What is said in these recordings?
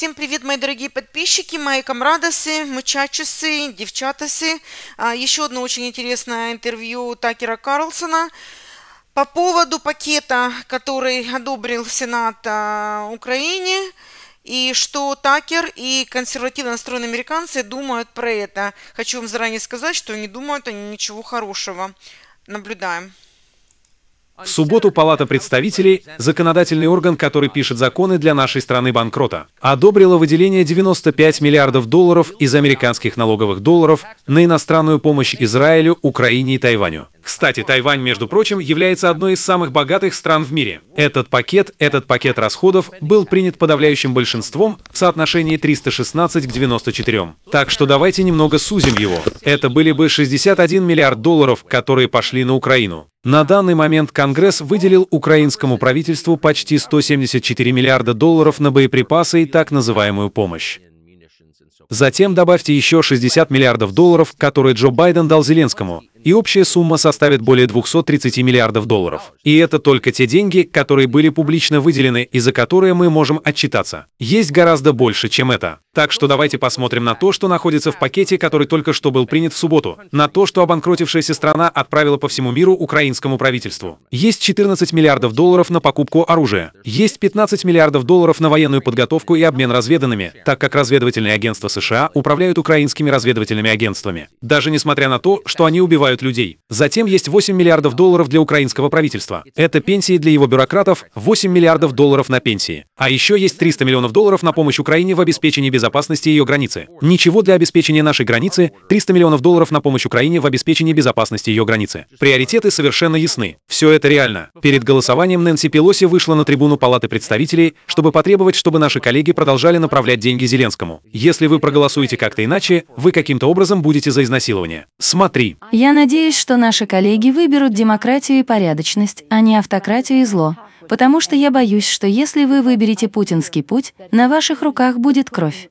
Всем привет, мои дорогие подписчики, мои комрадосы, мучачесы, девчатосы. Еще а, одно очень интересное интервью Такера Карлсона. По поводу пакета, который одобрил Сенат а, Украине, и что Такер и консервативно настроенные американцы думают про это. Хочу вам заранее сказать, что не думают они ничего хорошего. Наблюдаем. В субботу Палата представителей, законодательный орган, который пишет законы для нашей страны банкрота, одобрила выделение 95 миллиардов долларов из американских налоговых долларов на иностранную помощь Израилю, Украине и Тайваню. Кстати, Тайвань, между прочим, является одной из самых богатых стран в мире. Этот пакет, этот пакет расходов был принят подавляющим большинством в соотношении 316 к 94. Так что давайте немного сузим его. Это были бы 61 миллиард долларов, которые пошли на Украину. На данный момент Конгресс выделил украинскому правительству почти 174 миллиарда долларов на боеприпасы и так называемую помощь. Затем добавьте еще 60 миллиардов долларов, которые Джо Байден дал Зеленскому, и общая сумма составит более 230 миллиардов долларов. И это только те деньги, которые были публично выделены и за которые мы можем отчитаться. Есть гораздо больше, чем это. Так что давайте посмотрим на то, что находится в пакете, который только что был принят в субботу, на то, что обанкротившаяся страна отправила по всему миру украинскому правительству. Есть 14 миллиардов долларов на покупку оружия. Есть 15 миллиардов долларов на военную подготовку и обмен разведанными, так как разведывательные агентства США управляют украинскими разведывательными агентствами. Даже несмотря на то, что они убивают убивают людей. Затем есть 8 миллиардов долларов для украинского правительства. Это пенсии для его бюрократов, 8 миллиардов долларов на пенсии. А еще есть 300 миллионов долларов на помощь Украине в обеспечении безопасности ее границы. Ничего для обеспечения нашей границы, 300 миллионов долларов на помощь Украине в обеспечении безопасности ее границы. Приоритеты совершенно ясны. Все это реально. Перед голосованием Нэнси Пелоси вышла на трибуну Палаты представителей, чтобы потребовать, чтобы наши коллеги продолжали направлять деньги Зеленскому. Если вы проголосуете как-то иначе, вы каким-то образом будете за изнасилование. Смотри. Я надеюсь, что наши коллеги выберут демократию и порядочность, а не автократию и зло, потому что я боюсь, что если вы выберете путинский путь, на ваших руках будет кровь.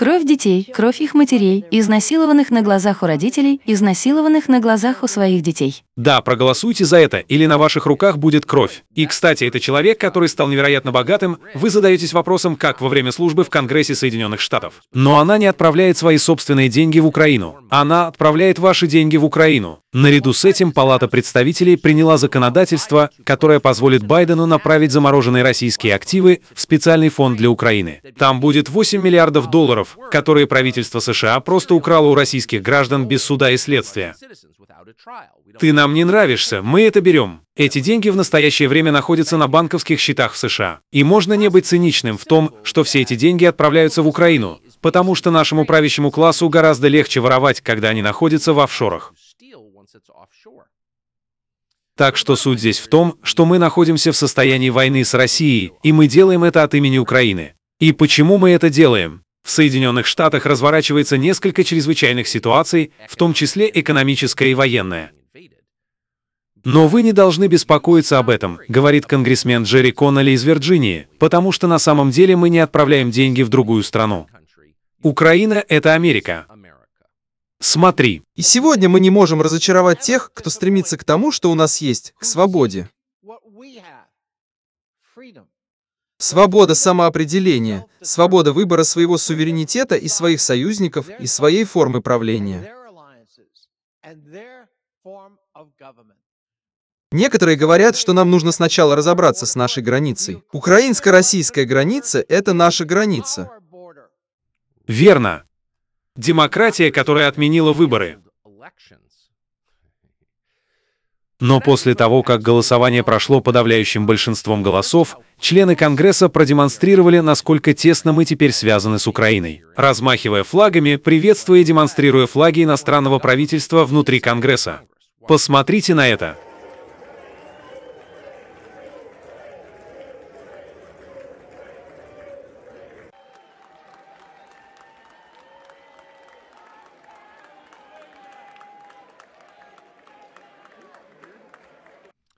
Кровь детей, кровь их матерей, изнасилованных на глазах у родителей, изнасилованных на глазах у своих детей. Да, проголосуйте за это, или на ваших руках будет кровь. И, кстати, это человек, который стал невероятно богатым, вы задаетесь вопросом, как во время службы в Конгрессе Соединенных Штатов. Но она не отправляет свои собственные деньги в Украину. Она отправляет ваши деньги в Украину. Наряду с этим Палата представителей приняла законодательство, которое позволит Байдену направить замороженные российские активы в специальный фонд для Украины. Там будет 8 миллиардов долларов, которые правительство США просто украло у российских граждан без суда и следствия. Ты нам не нравишься, мы это берем. Эти деньги в настоящее время находятся на банковских счетах в США. И можно не быть циничным в том, что все эти деньги отправляются в Украину, потому что нашему правящему классу гораздо легче воровать, когда они находятся в офшорах. Так что суть здесь в том, что мы находимся в состоянии войны с Россией, и мы делаем это от имени Украины. И почему мы это делаем? В Соединенных Штатах разворачивается несколько чрезвычайных ситуаций, в том числе экономическая и военная. Но вы не должны беспокоиться об этом, говорит конгрессмен Джерри Коннелли из Вирджинии, потому что на самом деле мы не отправляем деньги в другую страну. Украина — это Америка. Смотри. И сегодня мы не можем разочаровать тех, кто стремится к тому, что у нас есть, к свободе. Свобода самоопределения, свобода выбора своего суверенитета и своих союзников и своей формы правления. Некоторые говорят, что нам нужно сначала разобраться с нашей границей. Украинско-российская граница – это наша граница. Верно. Демократия, которая отменила выборы. Но после того, как голосование прошло подавляющим большинством голосов, члены Конгресса продемонстрировали, насколько тесно мы теперь связаны с Украиной. Размахивая флагами, приветствуя и демонстрируя флаги иностранного правительства внутри Конгресса. Посмотрите на это.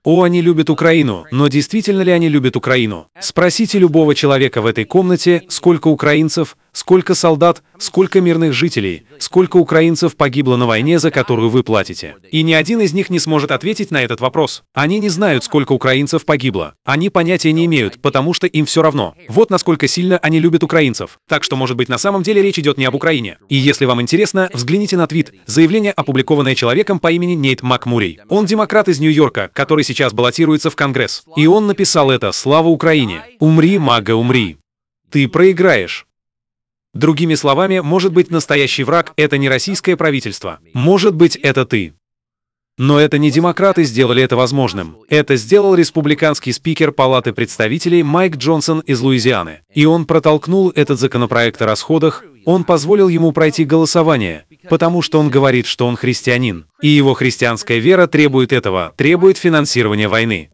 О, они любят Украину, но действительно ли они любят Украину? Спросите любого человека в этой комнате, сколько украинцев, Сколько солдат, сколько мирных жителей, сколько украинцев погибло на войне, за которую вы платите? И ни один из них не сможет ответить на этот вопрос. Они не знают, сколько украинцев погибло. Они понятия не имеют, потому что им все равно. Вот насколько сильно они любят украинцев. Так что, может быть, на самом деле речь идет не об Украине. И если вам интересно, взгляните на твит, заявление, опубликованное человеком по имени Нейт Макмурей. Он демократ из Нью-Йорка, который сейчас баллотируется в Конгресс. И он написал это «Слава Украине! Умри, мага, умри!» Ты проиграешь. Другими словами, может быть настоящий враг – это не российское правительство. Может быть, это ты. Но это не демократы сделали это возможным. Это сделал республиканский спикер Палаты представителей Майк Джонсон из Луизианы. И он протолкнул этот законопроект о расходах, он позволил ему пройти голосование, потому что он говорит, что он христианин. И его христианская вера требует этого, требует финансирования войны.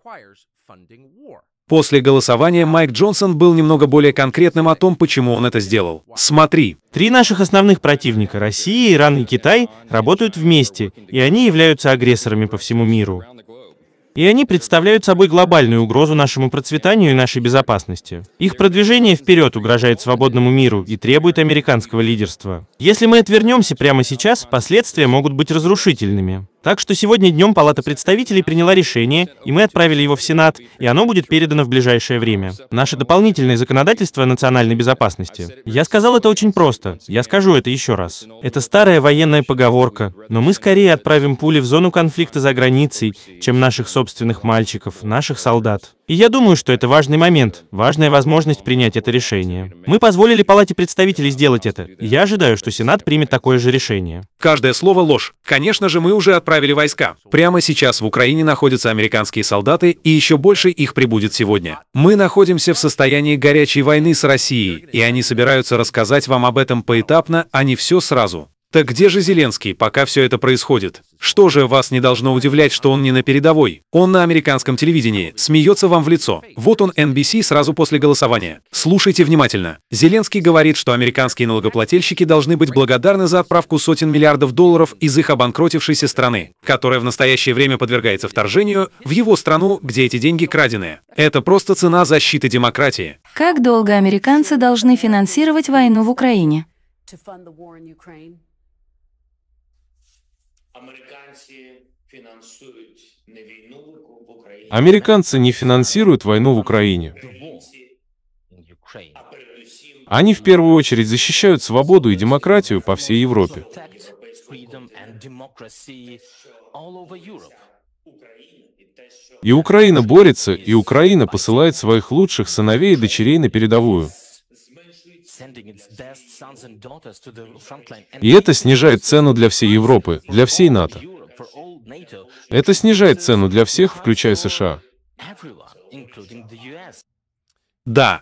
После голосования Майк Джонсон был немного более конкретным о том, почему он это сделал. Смотри. Три наших основных противника – Россия, Иран и Китай – работают вместе, и они являются агрессорами по всему миру. И они представляют собой глобальную угрозу нашему процветанию и нашей безопасности. Их продвижение вперед угрожает свободному миру и требует американского лидерства. Если мы отвернемся прямо сейчас, последствия могут быть разрушительными. Так что сегодня днем Палата представителей приняла решение, и мы отправили его в Сенат, и оно будет передано в ближайшее время. Наше дополнительное законодательство о национальной безопасности. Я сказал это очень просто. Я скажу это еще раз. Это старая военная поговорка, но мы скорее отправим пули в зону конфликта за границей, чем наших собственных мальчиков, наших солдат. И я думаю, что это важный момент, важная возможность принять это решение. Мы позволили Палате представителей сделать это. Я ожидаю, что Сенат примет такое же решение. Каждое слово ложь. Конечно же, мы уже отправили войска. Прямо сейчас в Украине находятся американские солдаты, и еще больше их прибудет сегодня. Мы находимся в состоянии горячей войны с Россией, и они собираются рассказать вам об этом поэтапно, а не все сразу. Так где же Зеленский, пока все это происходит? Что же вас не должно удивлять, что он не на передовой? Он на американском телевидении, смеется вам в лицо. Вот он NBC сразу после голосования. Слушайте внимательно. Зеленский говорит, что американские налогоплательщики должны быть благодарны за отправку сотен миллиардов долларов из их обанкротившейся страны, которая в настоящее время подвергается вторжению, в его страну, где эти деньги краденые. Это просто цена защиты демократии. Как долго американцы должны финансировать войну в Украине? Американцы не финансируют войну в а Украине. А Они в первую очередь защищают свободу и демократию по всей Европе. И Украина борется, и Украина посылает своих лучших сыновей и дочерей на передовую. И это снижает цену для всей Европы, для всей НАТО. Это снижает цену для всех, включая США. Да.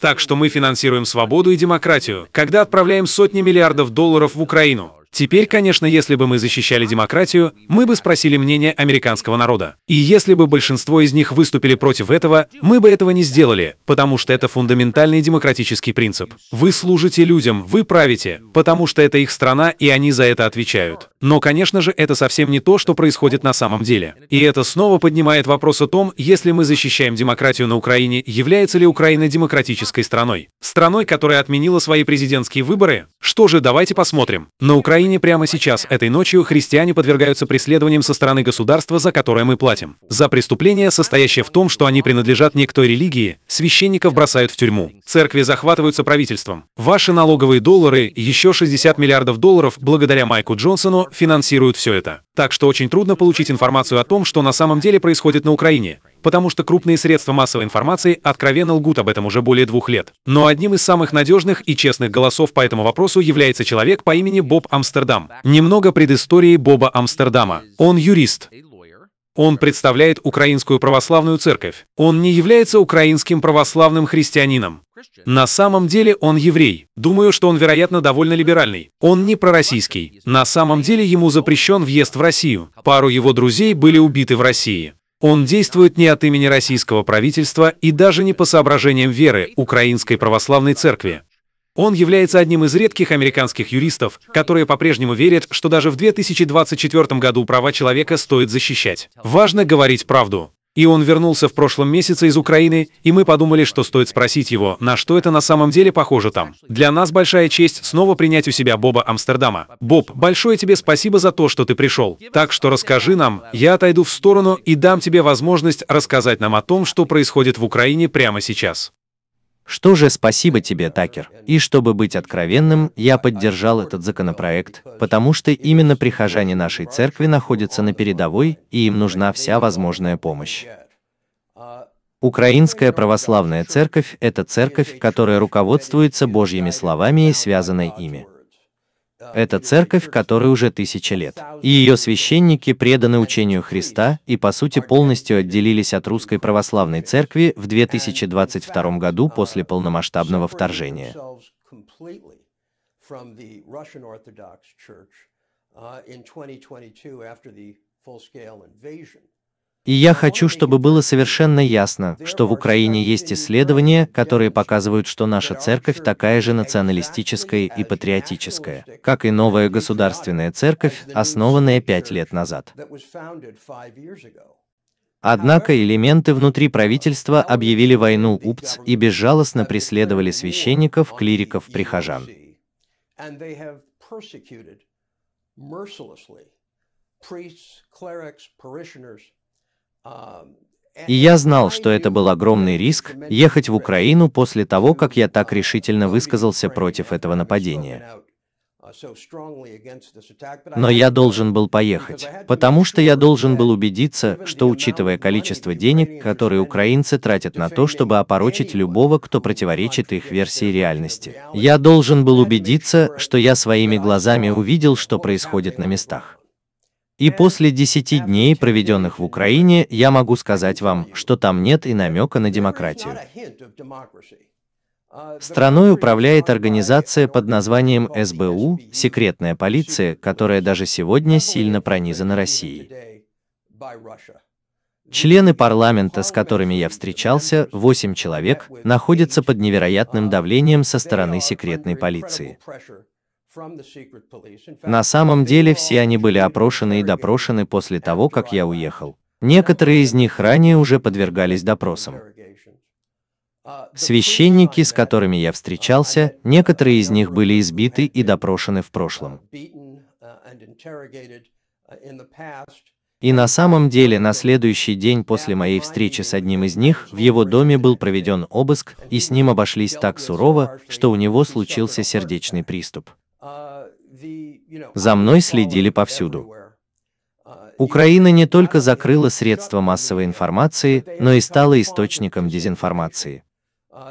Так что мы финансируем свободу и демократию, когда отправляем сотни миллиардов долларов в Украину. Теперь, конечно, если бы мы защищали демократию, мы бы спросили мнение американского народа. И если бы большинство из них выступили против этого, мы бы этого не сделали, потому что это фундаментальный демократический принцип. Вы служите людям, вы правите, потому что это их страна, и они за это отвечают. Но, конечно же, это совсем не то, что происходит на самом деле. И это снова поднимает вопрос о том, если мы защищаем демократию на Украине, является ли Украина демократической страной? Страной, которая отменила свои президентские выборы? Что же, давайте посмотрим. На Украине Украине прямо сейчас, этой ночью, христиане подвергаются преследованиям со стороны государства, за которое мы платим. За преступление, состоящее в том, что они принадлежат не к той религии, священников бросают в тюрьму. Церкви захватываются правительством. Ваши налоговые доллары, еще 60 миллиардов долларов, благодаря Майку Джонсону, финансируют все это. Так что очень трудно получить информацию о том, что на самом деле происходит на Украине потому что крупные средства массовой информации откровенно лгут об этом уже более двух лет. Но одним из самых надежных и честных голосов по этому вопросу является человек по имени Боб Амстердам. Немного предыстории Боба Амстердама. Он юрист. Он представляет Украинскую православную церковь. Он не является украинским православным христианином. На самом деле он еврей. Думаю, что он, вероятно, довольно либеральный. Он не пророссийский. На самом деле ему запрещен въезд в Россию. Пару его друзей были убиты в России. Он действует не от имени российского правительства и даже не по соображениям веры Украинской Православной Церкви. Он является одним из редких американских юристов, которые по-прежнему верят, что даже в 2024 году права человека стоит защищать. Важно говорить правду. И он вернулся в прошлом месяце из Украины, и мы подумали, что стоит спросить его, на что это на самом деле похоже там. Для нас большая честь снова принять у себя Боба Амстердама. Боб, большое тебе спасибо за то, что ты пришел. Так что расскажи нам, я отойду в сторону и дам тебе возможность рассказать нам о том, что происходит в Украине прямо сейчас. Что же, спасибо тебе, Такер. И чтобы быть откровенным, я поддержал этот законопроект, потому что именно прихожане нашей церкви находятся на передовой, и им нужна вся возможная помощь. Украинская православная церковь – это церковь, которая руководствуется Божьими словами и связанной ими. Это церковь, которой уже тысячи лет. И ее священники преданы учению Христа и, по сути, полностью отделились от Русской Православной Церкви в 2022 году после полномасштабного вторжения. in 2022 after the full-scale invasion. И я хочу, чтобы было совершенно ясно, что в Украине есть исследования, которые показывают, что наша церковь такая же националистическая и патриотическая, как и новая государственная церковь, основанная пять лет назад. Однако элементы внутри правительства объявили войну УПЦ и безжалостно преследовали священников, клириков, прихожан. priests, clerics, parishioners, и я знал, что это был огромный риск ехать в Украину после того, как я так решительно высказался против этого нападения. Но я должен был поехать, потому что я должен был убедиться, что учитывая количество денег, которые украинцы тратят на то, чтобы опорочить любого, кто противоречит их версии реальности, я должен был убедиться, что я своими глазами увидел, что происходит на местах. И после 10 дней, проведенных в Украине, я могу сказать вам, что там нет и намека на демократию. Uh, Страной управляет организация под названием СБУ, секретная полиция, которая даже сегодня сильно пронизана Россией. Члены парламента, с которыми я встречался, 8 человек, находятся под невероятным давлением со стороны секретной полиции. На самом деле все они были опрошены и допрошены после того, как я уехал. Некоторые из них ранее уже подвергались допросам. Священники, с которыми я встречался, некоторые из них были избиты и допрошены в прошлом. И на самом деле на следующий день после моей встречи с одним из них в его доме был проведен обыск, и с ним обошлись так сурово, что у него случился сердечный приступ. За мной следили повсюду. Украина не только закрыла средства массовой информации, но и стала источником дезинформации.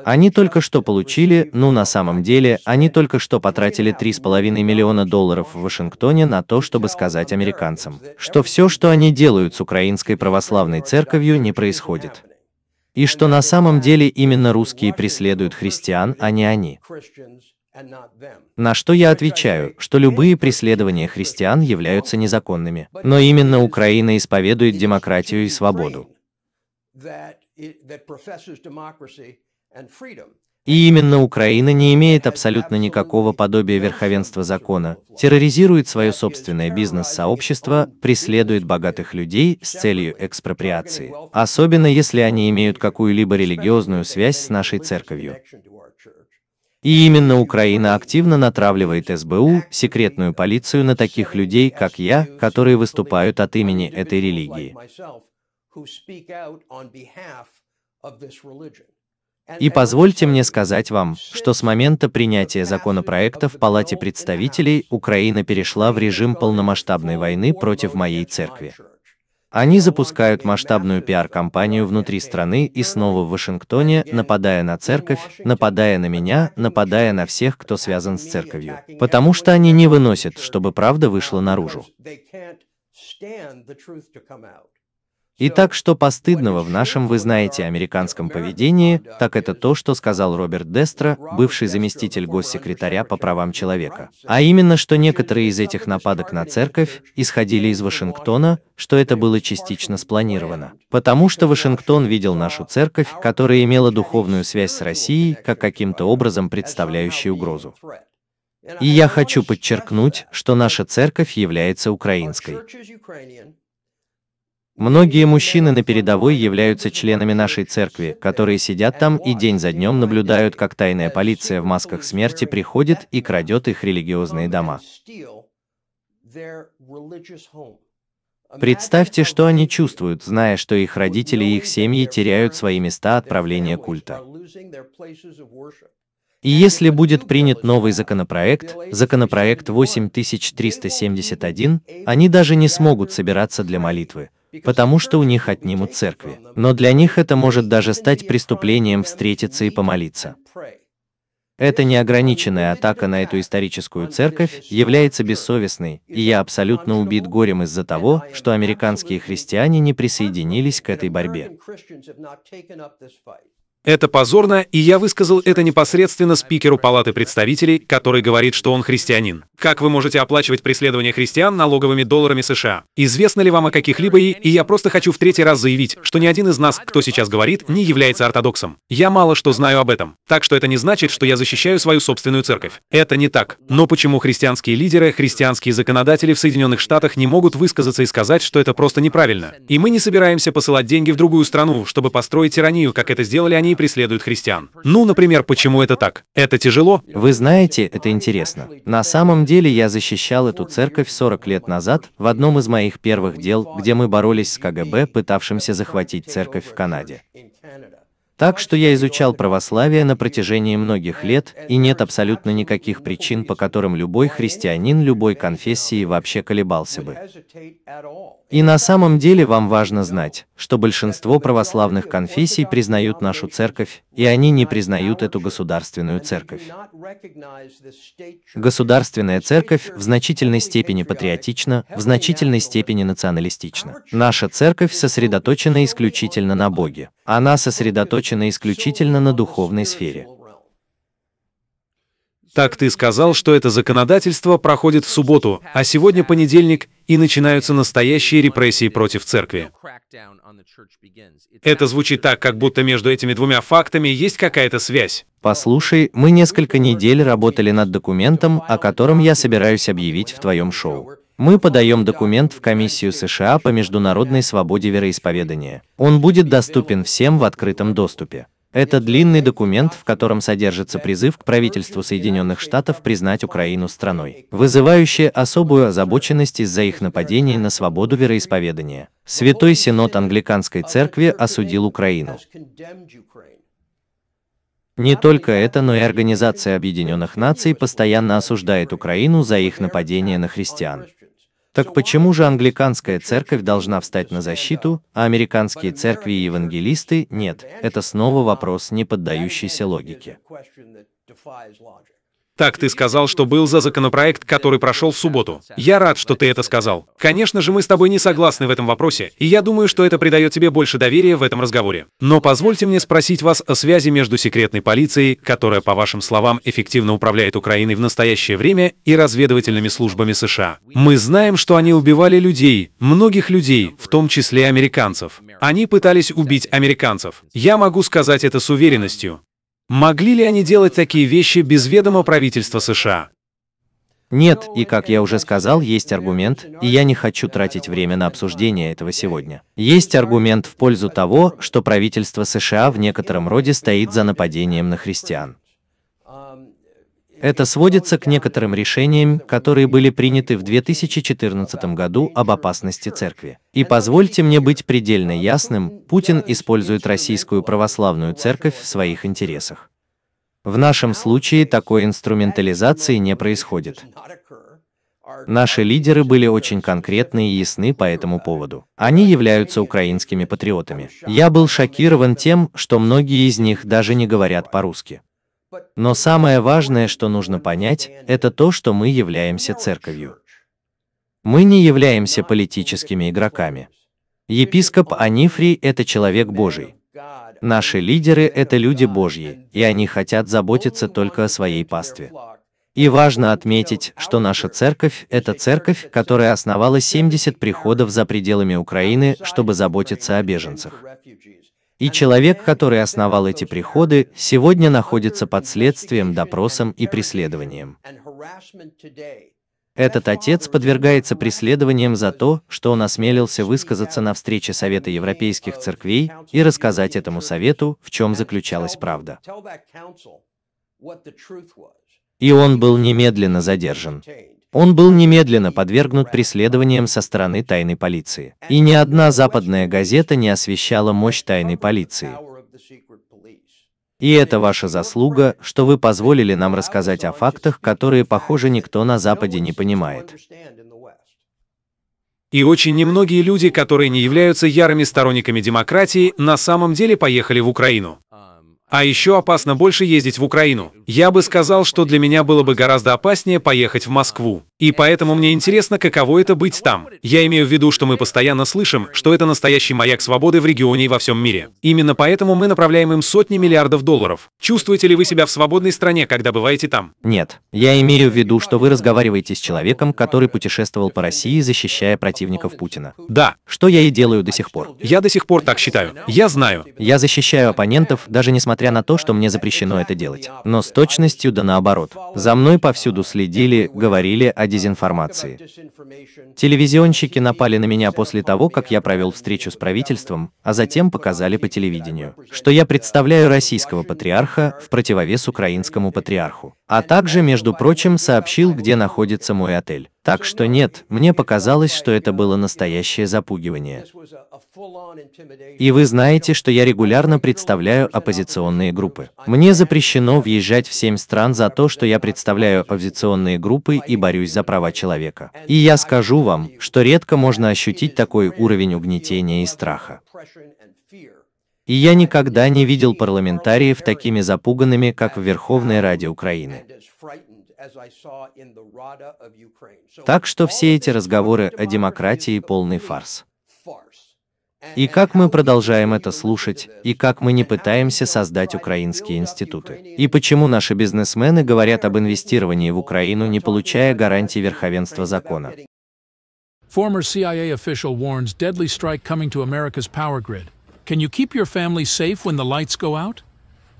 Они только что получили, ну на самом деле, они только что потратили 3,5 миллиона долларов в Вашингтоне на то, чтобы сказать американцам, что все, что они делают с Украинской Православной Церковью, не происходит. И что на самом деле именно русские преследуют христиан, а не они. На что я отвечаю, что любые преследования христиан являются незаконными. Но именно Украина исповедует демократию и свободу. И именно Украина не имеет абсолютно никакого подобия верховенства закона, терроризирует свое собственное бизнес-сообщество, преследует богатых людей с целью экспроприации, особенно если они имеют какую-либо религиозную связь с нашей церковью. И именно Украина активно натравливает СБУ, секретную полицию на таких людей, как я, которые выступают от имени этой религии. И позвольте мне сказать вам, что с момента принятия законопроекта в Палате представителей Украина перешла в режим полномасштабной войны против моей церкви. Они запускают масштабную пиар-компанию внутри страны и снова в Вашингтоне, нападая на церковь, нападая на меня, нападая на всех, кто связан с церковью. Потому что они не выносят, чтобы правда вышла наружу. Итак, что постыдного в нашем, вы знаете, американском поведении, так это то, что сказал Роберт Дестро, бывший заместитель госсекретаря по правам человека. А именно, что некоторые из этих нападок на церковь исходили из Вашингтона, что это было частично спланировано. Потому что Вашингтон видел нашу церковь, которая имела духовную связь с Россией, как каким-то образом представляющую угрозу. И я хочу подчеркнуть, что наша церковь является украинской. Многие мужчины на передовой являются членами нашей церкви, которые сидят там и день за днем наблюдают, как тайная полиция в масках смерти приходит и крадет их религиозные дома. Представьте, что они чувствуют, зная, что их родители и их семьи теряют свои места отправления культа. И если будет принят новый законопроект, законопроект 8371, они даже не смогут собираться для молитвы, потому что у них отнимут церкви. Но для них это может даже стать преступлением встретиться и помолиться. Эта неограниченная атака на эту историческую церковь является бессовестной, и я абсолютно убит горем из-за того, что американские христиане не присоединились к этой борьбе. Это позорно, и я высказал это непосредственно спикеру Палаты представителей, который говорит, что он христианин. Как вы можете оплачивать преследование христиан налоговыми долларами США? Известно ли вам о каких-либо и, и я просто хочу в третий раз заявить, что ни один из нас, кто сейчас говорит, не является ортодоксом. Я мало что знаю об этом. Так что это не значит, что я защищаю свою собственную церковь. Это не так. Но почему христианские лидеры, христианские законодатели в Соединенных Штатах не могут высказаться и сказать, что это просто неправильно? И мы не собираемся посылать деньги в другую страну, чтобы построить тиранию, как это сделали они они преследуют христиан. Ну, например, почему это так? Это тяжело? Вы знаете, это интересно. На самом деле я защищал эту церковь 40 лет назад в одном из моих первых дел, где мы боролись с КГБ, пытавшимся захватить церковь в Канаде. Так что я изучал православие на протяжении многих лет, и нет абсолютно никаких причин, по которым любой христианин любой конфессии вообще колебался бы. И на самом деле вам важно знать, что большинство православных конфессий признают нашу церковь, и они не признают эту государственную церковь. Государственная церковь в значительной степени патриотична, в значительной степени националистична. Наша церковь сосредоточена исключительно на Боге. Она сосредоточена сосредоточена исключительно на духовной сфере. Так ты сказал, что это законодательство проходит в субботу, а сегодня понедельник, и начинаются настоящие репрессии против церкви. Это звучит так, как будто между этими двумя фактами есть какая-то связь. Послушай, мы несколько недель работали над документом, о котором я собираюсь объявить в твоем шоу. Мы подаем документ в Комиссию США по международной свободе вероисповедания. Он будет доступен всем в открытом доступе. Это длинный документ, в котором содержится призыв к правительству Соединенных Штатов признать Украину страной, вызывающая особую озабоченность из-за их нападений на свободу вероисповедания. Святой Синод Англиканской Церкви осудил Украину. Не только это, но и Организация Объединенных Наций постоянно осуждает Украину за их нападение на христиан. Так почему же англиканская церковь должна встать на защиту, а американские церкви и евангелисты нет? Это снова вопрос, не поддающийся логике. Так ты сказал, что был за законопроект, который прошел в субботу. Я рад, что ты это сказал. Конечно же, мы с тобой не согласны в этом вопросе, и я думаю, что это придает тебе больше доверия в этом разговоре. Но позвольте мне спросить вас о связи между секретной полицией, которая, по вашим словам, эффективно управляет Украиной в настоящее время, и разведывательными службами США. Мы знаем, что они убивали людей, многих людей, в том числе американцев. Они пытались убить американцев. Я могу сказать это с уверенностью. Могли ли они делать такие вещи без ведома правительства США? Нет, и как я уже сказал, есть аргумент, и я не хочу тратить время на обсуждение этого сегодня. Есть аргумент в пользу того, что правительство США в некотором роде стоит за нападением на христиан. Это сводится к некоторым решениям, которые были приняты в 2014 году об опасности церкви. И позвольте мне быть предельно ясным, Путин использует Российскую Православную Церковь в своих интересах. В нашем случае такой инструментализации не происходит. Наши лидеры были очень конкретны и ясны по этому поводу. Они являются украинскими патриотами. Я был шокирован тем, что многие из них даже не говорят по-русски. Но самое важное, что нужно понять, это то, что мы являемся церковью. Мы не являемся политическими игроками. Епископ Анифрий – это человек Божий. Наши лидеры – это люди Божьи, и они хотят заботиться только о своей пастве. И важно отметить, что наша церковь – это церковь, которая основала 70 приходов за пределами Украины, чтобы заботиться о беженцах. И человек, который основал эти приходы, сегодня находится под следствием, допросом и преследованием. Этот отец подвергается преследованиям за то, что он осмелился высказаться на встрече Совета Европейских Церквей и рассказать этому Совету, в чем заключалась правда. И он был немедленно задержан. Он был немедленно подвергнут преследованиям со стороны тайной полиции. И ни одна западная газета не освещала мощь тайной полиции. И это ваша заслуга, что вы позволили нам рассказать о фактах, которые, похоже, никто на Западе не понимает. И очень немногие люди, которые не являются ярыми сторонниками демократии, на самом деле поехали в Украину. А еще опасно больше ездить в Украину. Я бы сказал, что для меня было бы гораздо опаснее поехать в Москву. И поэтому мне интересно, каково это быть там. Я имею в виду, что мы постоянно слышим, что это настоящий маяк свободы в регионе и во всем мире. Именно поэтому мы направляем им сотни миллиардов долларов. Чувствуете ли вы себя в свободной стране, когда бываете там? Нет. Я имею в виду, что вы разговариваете с человеком, который путешествовал по России, защищая противников Путина. Да. Что я и делаю до сих пор. Я до сих пор так считаю. Я знаю. Я защищаю оппонентов, даже несмотря несмотря на то, что мне запрещено это делать. Но с точностью да наоборот. За мной повсюду следили, говорили о дезинформации. Телевизионщики напали на меня после того, как я провел встречу с правительством, а затем показали по телевидению, что я представляю российского патриарха в противовес украинскому патриарху а также, между прочим, сообщил, где находится мой отель. Так что нет, мне показалось, что это было настоящее запугивание. И вы знаете, что я регулярно представляю оппозиционные группы. Мне запрещено въезжать в семь стран за то, что я представляю оппозиционные группы и борюсь за права человека. И я скажу вам, что редко можно ощутить такой уровень угнетения и страха. И я никогда не видел парламентариев такими запуганными, как в Верховной Раде Украины. Так что все эти разговоры о демократии полный фарс. И как мы продолжаем это слушать, и как мы не пытаемся создать украинские институты. И почему наши бизнесмены говорят об инвестировании в Украину, не получая гарантии верховенства закона. Former CIA official warns deadly strike coming to America's power grid. Can you keep your family safe when the lights go out?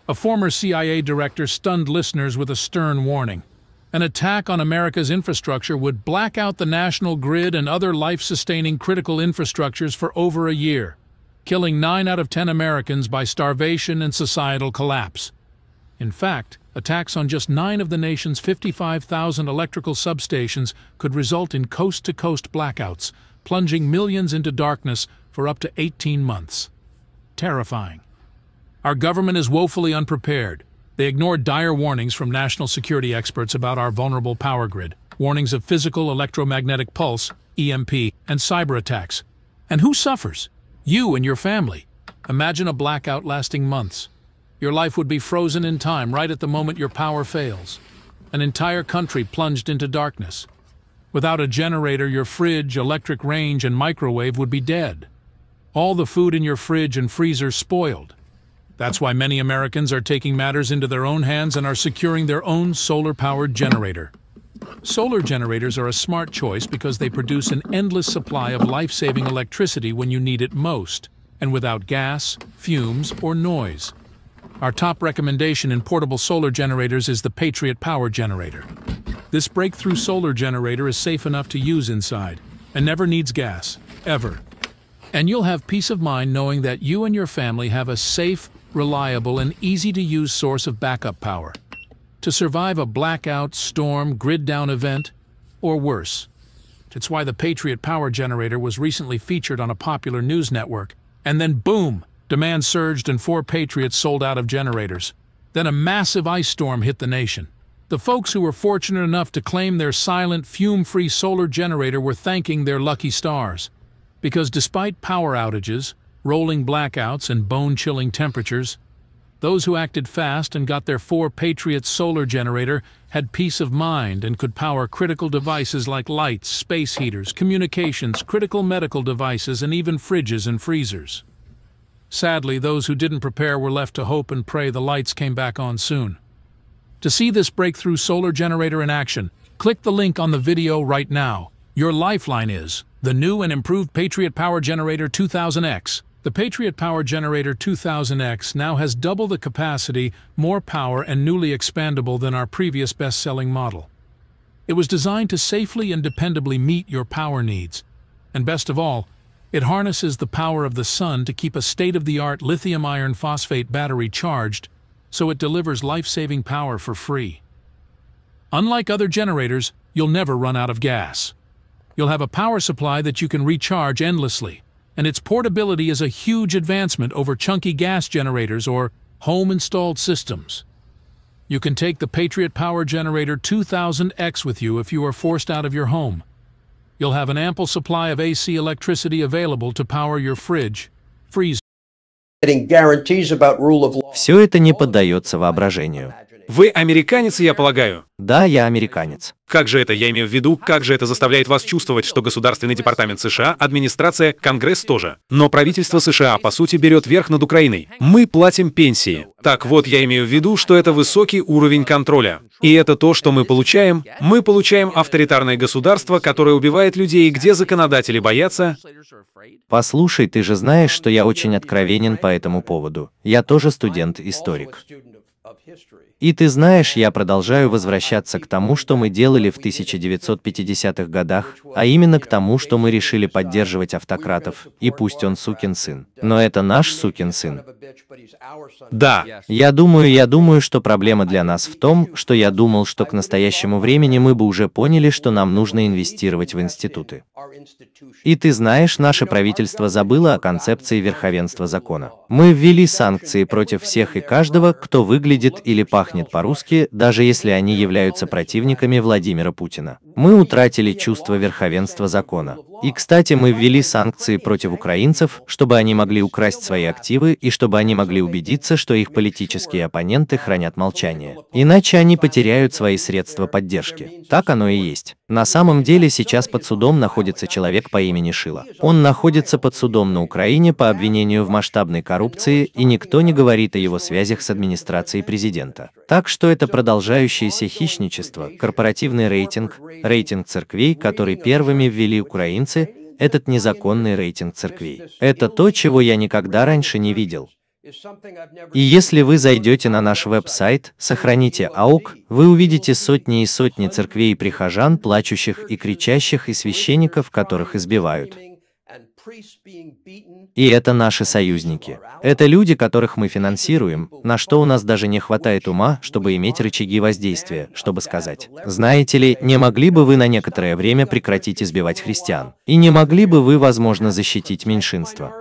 A former CIA director stunned listeners with a stern warning. An attack on America's infrastructure would black out the national grid and other life-sustaining critical infrastructures for over a year, killing 9 out of 10 Americans by starvation and societal collapse. In fact, attacks on just 9 of the nation's 55,000 electrical substations could result in coast-to-coast blackouts, plunging millions into darkness for up to 18 months terrifying. Our government is woefully unprepared. They ignore dire warnings from national security experts about our vulnerable power grid, warnings of physical electromagnetic pulse, EMP, and cyber attacks. And who suffers? You and your family. Imagine a blackout lasting months. Your life would be frozen in time right at the moment your power fails. An entire country plunged into darkness. Without a generator, your fridge, electric range, and microwave would be dead all the food in your fridge and freezer spoiled. That's why many Americans are taking matters into their own hands and are securing their own solar-powered generator. Solar generators are a smart choice because they produce an endless supply of life-saving electricity when you need it most, and without gas, fumes, or noise. Our top recommendation in portable solar generators is the Patriot Power Generator. This breakthrough solar generator is safe enough to use inside and never needs gas, ever. And you'll have peace of mind knowing that you and your family have a safe, reliable, and easy-to-use source of backup power. To survive a blackout, storm, grid-down event, or worse. It's why the Patriot Power Generator was recently featured on a popular news network. And then boom! Demand surged and four Patriots sold out of generators. Then a massive ice storm hit the nation. The folks who were fortunate enough to claim their silent, fume-free solar generator were thanking their lucky stars because despite power outages, rolling blackouts, and bone-chilling temperatures, those who acted fast and got their four Patriot solar generator had peace of mind and could power critical devices like lights, space heaters, communications, critical medical devices, and even fridges and freezers. Sadly, those who didn't prepare were left to hope and pray the lights came back on soon. To see this breakthrough solar generator in action, click the link on the video right now. Your lifeline is the new and improved Patriot Power Generator 2000X. The Patriot Power Generator 2000X now has double the capacity, more power, and newly expandable than our previous best-selling model. It was designed to safely and dependably meet your power needs. And best of all, it harnesses the power of the sun to keep a state-of-the-art lithium iron phosphate battery charged, so it delivers life-saving power for free. Unlike other generators, you'll never run out of gas you'll have a power supply that you can recharge endlessly, and its portability is a huge advancement over chunky gas generators or home-installed systems. You can take the Patriot Power Generator 2000X with you if you are forced out of your home. You'll have an ample supply of AC electricity available to power your fridge, freezer. Все это не поддается воображению. Вы американец, я полагаю? Да, я американец. Как же это, я имею в виду, как же это заставляет вас чувствовать, что Государственный департамент США, администрация, Конгресс тоже. Но правительство США, по сути, берет верх над Украиной. Мы платим пенсии. Так вот, я имею в виду, что это высокий уровень контроля. И это то, что мы получаем. Мы получаем авторитарное государство, которое убивает людей, где законодатели боятся. Послушай, ты же знаешь, что я очень откровенен по этому поводу. Я тоже студент-историк. И ты знаешь, я продолжаю возвращаться к тому, что мы делали в 1950-х годах, а именно к тому, что мы решили поддерживать автократов, и пусть он сукин сын. Но это наш сукин сын. Да. Я думаю, я думаю, что проблема для нас в том, что я думал, что к настоящему времени мы бы уже поняли, что нам нужно инвестировать в институты. И ты знаешь, наше правительство забыло о концепции верховенства закона. Мы ввели санкции против всех и каждого, кто выглядит или пахнет пахнет по-русски, даже если они являются противниками Владимира Путина. Мы утратили чувство верховенства закона. И, кстати, мы ввели санкции против украинцев, чтобы они могли украсть свои активы и чтобы они могли убедиться, что их политические оппоненты хранят молчание. Иначе они потеряют свои средства поддержки. Так оно и есть. На самом деле сейчас под судом находится человек по имени Шила. Он находится под судом на Украине по обвинению в масштабной коррупции, и никто не говорит о его связях с администрацией президента. Так что это продолжающееся хищничество, корпоративный рейтинг, рейтинг церквей, который первыми ввели украинцы, этот незаконный рейтинг церквей. Это то, чего я никогда раньше не видел. И если вы зайдете на наш веб-сайт, сохраните аук, вы увидите сотни и сотни церквей и прихожан, плачущих и кричащих, и священников, которых избивают. И это наши союзники. Это люди, которых мы финансируем, на что у нас даже не хватает ума, чтобы иметь рычаги воздействия, чтобы сказать, знаете ли, не могли бы вы на некоторое время прекратить избивать христиан? И не могли бы вы, возможно, защитить меньшинство?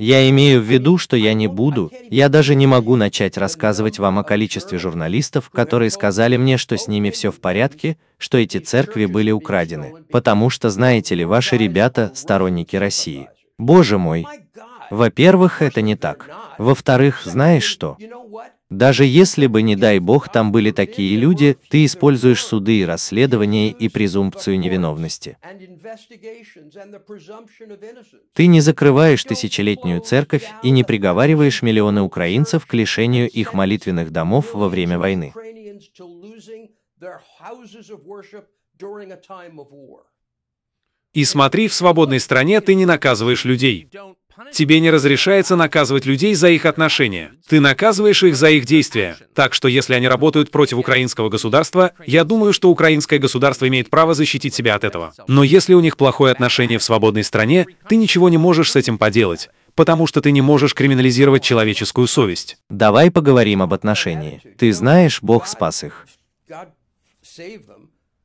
Я имею в виду, что я не буду, я даже не могу начать рассказывать вам о количестве журналистов, которые сказали мне, что с ними все в порядке, что эти церкви были украдены. Потому что, знаете ли, ваши ребята – сторонники России. Боже мой. Во-первых, это не так. Во-вторых, знаешь что? Даже если бы, не дай бог, там были такие люди, ты используешь суды и расследования и презумпцию невиновности. Ты не закрываешь тысячелетнюю церковь и не приговариваешь миллионы украинцев к лишению их молитвенных домов во время войны. И смотри, в свободной стране ты не наказываешь людей. Тебе не разрешается наказывать людей за их отношения. Ты наказываешь их за их действия. Так что если они работают против украинского государства, я думаю, что украинское государство имеет право защитить себя от этого. Но если у них плохое отношение в свободной стране, ты ничего не можешь с этим поделать потому что ты не можешь криминализировать человеческую совесть. Давай поговорим об отношении. Ты знаешь, Бог спас их.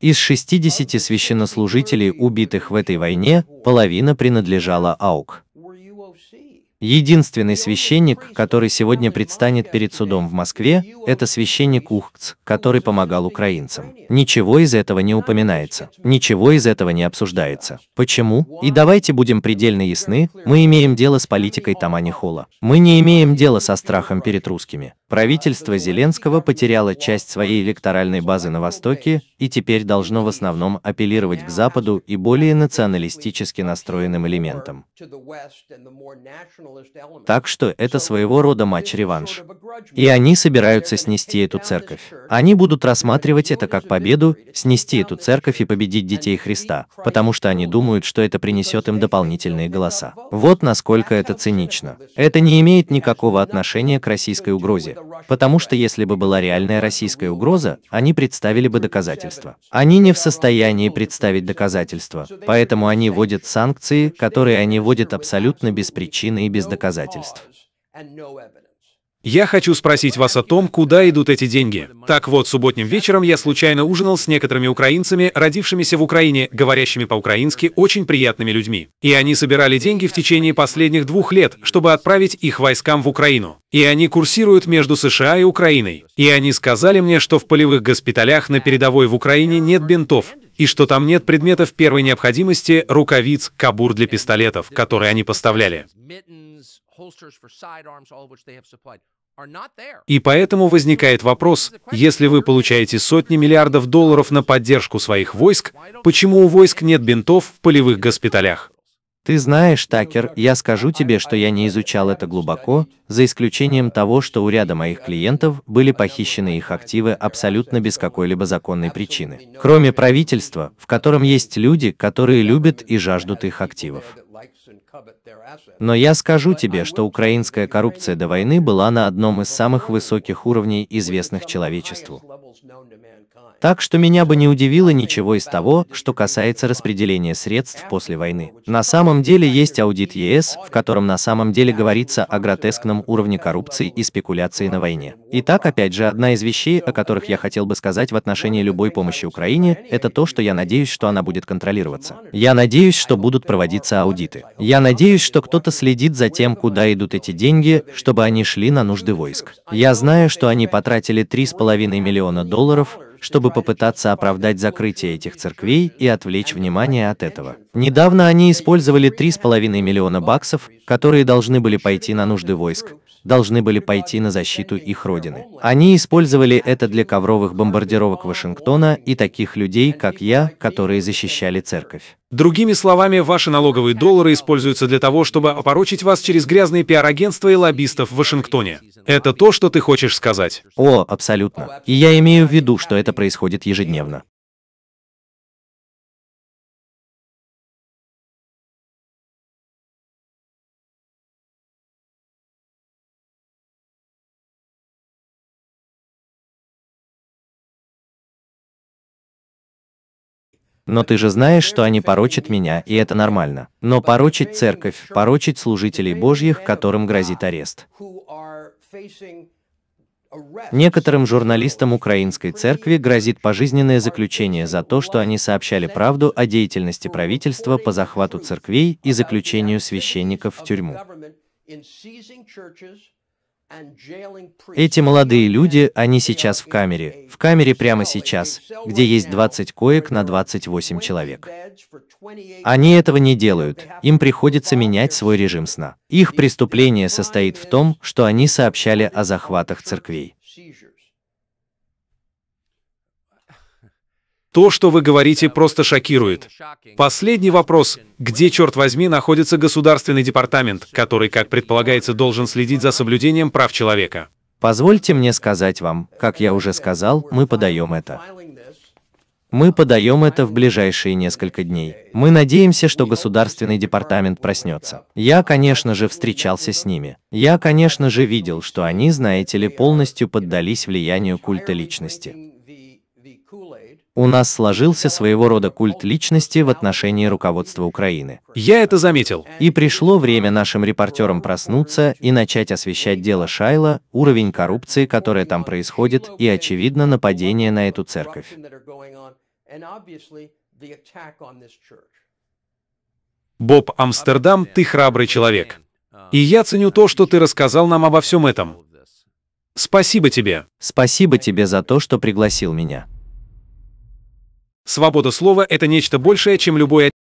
Из 60 священнослужителей, убитых в этой войне, половина принадлежала АУК. Единственный священник, который сегодня предстанет перед судом в Москве, это священник Ухц, который помогал украинцам. Ничего из этого не упоминается. Ничего из этого не обсуждается. Почему? И давайте будем предельно ясны, мы имеем дело с политикой Тамани Холла. Мы не имеем дела со страхом перед русскими. Правительство Зеленского потеряло часть своей электоральной базы на Востоке и теперь должно в основном апеллировать к Западу и более националистически настроенным элементам. Так что это своего рода матч-реванш. И они собираются снести эту церковь. Они будут рассматривать это как победу, снести эту церковь и победить детей Христа, потому что они думают, что это принесет им дополнительные голоса. Вот насколько это цинично. Это не имеет никакого отношения к российской угрозе, потому что если бы была реальная российская угроза, они представили бы доказательства. Они не в состоянии представить доказательства, поэтому они вводят санкции, которые они вводят абсолютно без причины и без без доказательств. Я хочу спросить вас о том, куда идут эти деньги. Так вот, субботним вечером я случайно ужинал с некоторыми украинцами, родившимися в Украине, говорящими по-украински, очень приятными людьми. И они собирали деньги в течение последних двух лет, чтобы отправить их войскам в Украину. И они курсируют между США и Украиной. И они сказали мне, что в полевых госпиталях на передовой в Украине нет бинтов, и что там нет предметов первой необходимости, рукавиц, кабур для пистолетов, которые они поставляли. И поэтому возникает вопрос, если вы получаете сотни миллиардов долларов на поддержку своих войск, почему у войск нет бинтов в полевых госпиталях? Ты знаешь, Такер, я скажу тебе, что я не изучал это глубоко, за исключением того, что у ряда моих клиентов были похищены их активы абсолютно без какой-либо законной причины. Кроме правительства, в котором есть люди, которые любят и жаждут их активов. Но я скажу тебе, что украинская коррупция до войны была на одном из самых высоких уровней, известных человечеству. Так что меня бы не удивило ничего из того, что касается распределения средств после войны. На самом деле есть аудит ЕС, в котором на самом деле говорится о гротескном уровне коррупции и спекуляции на войне. Итак, опять же, одна из вещей, о которых я хотел бы сказать в отношении любой помощи Украине, это то, что я надеюсь, что она будет контролироваться. Я надеюсь, что будут проводиться аудиты. Я надеюсь, что кто-то следит за тем, куда идут эти деньги, чтобы они шли на нужды войск. Я знаю, что они потратили 3,5 миллиона долларов, чтобы попытаться оправдать закрытие этих церквей и отвлечь внимание от этого. Недавно они использовали 3,5 миллиона баксов, которые должны были пойти на нужды войск, должны были пойти на защиту их родины. Они использовали это для ковровых бомбардировок Вашингтона и таких людей, как я, которые защищали церковь. Другими словами, ваши налоговые доллары используются для того, чтобы опорочить вас через грязные пиар-агентства и лоббистов в Вашингтоне. Это то, что ты хочешь сказать? О, абсолютно. И я имею в виду, что это происходит ежедневно. Но ты же знаешь, что они порочат меня, и это нормально. Но порочить церковь, порочить служителей Божьих, которым грозит арест. Некоторым журналистам украинской церкви грозит пожизненное заключение за то, что они сообщали правду о деятельности правительства по захвату церквей и заключению священников в тюрьму. Эти молодые люди, они сейчас в камере, в камере прямо сейчас, где есть 20 коек на 28 человек. Они этого не делают, им приходится менять свой режим сна. Их преступление состоит в том, что они сообщали о захватах церквей. То, что вы говорите, просто шокирует. Последний вопрос. Где, черт возьми, находится Государственный департамент, который, как предполагается, должен следить за соблюдением прав человека? Позвольте мне сказать вам, как я уже сказал, мы подаем это. Мы подаем это в ближайшие несколько дней. Мы надеемся, что Государственный департамент проснется. Я, конечно же, встречался с ними. Я, конечно же, видел, что они, знаете ли, полностью поддались влиянию культа личности у нас сложился своего рода культ личности в отношении руководства Украины. Я это заметил. И пришло время нашим репортерам проснуться и начать освещать дело Шайла, уровень коррупции, которая там происходит, и, очевидно, нападение на эту церковь. Боб Амстердам, ты храбрый человек. И я ценю то, что ты рассказал нам обо всем этом. Спасибо тебе. Спасибо тебе за то, что пригласил меня. Свобода слова – это нечто большее, чем любое